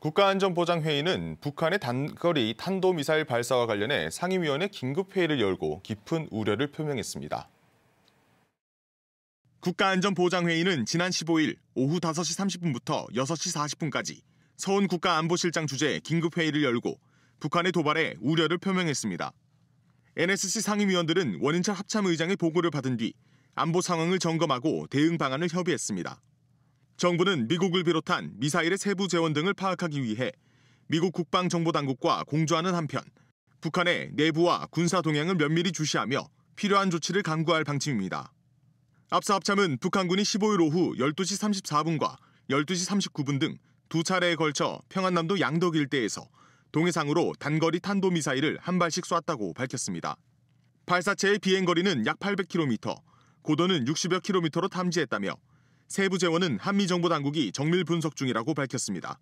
국가안전보장회의는 북한의 단거리 탄도미사일 발사와 관련해 상임위원회 긴급회의를 열고 깊은 우려를 표명했습니다. 국가안전보장회의는 지난 15일 오후 5시 30분부터 6시 40분까지 서훈 국가안보실장 주재 긴급회의를 열고 북한의 도발에 우려를 표명했습니다. NSC 상임위원들은 원인철 합참의장의 보고를 받은 뒤 안보 상황을 점검하고 대응 방안을 협의했습니다. 정부는 미국을 비롯한 미사일의 세부 재원 등을 파악하기 위해 미국 국방정보당국과 공조하는 한편 북한의 내부와 군사 동향을 면밀히 주시하며 필요한 조치를 강구할 방침입니다. 앞서 합참은 북한군이 15일 오후 12시 34분과 12시 39분 등 두 차례에 걸쳐 평안남도 양덕 일대에서 동해상으로 단거리 탄도미사일을 한 발씩 쐈다고 밝혔습니다. 발사체의 비행거리는 약 800km, 고도는 60여 km로 탐지했다며 세부 재원은 한미 정부 당국이 정밀 분석 중이라고 밝혔습니다.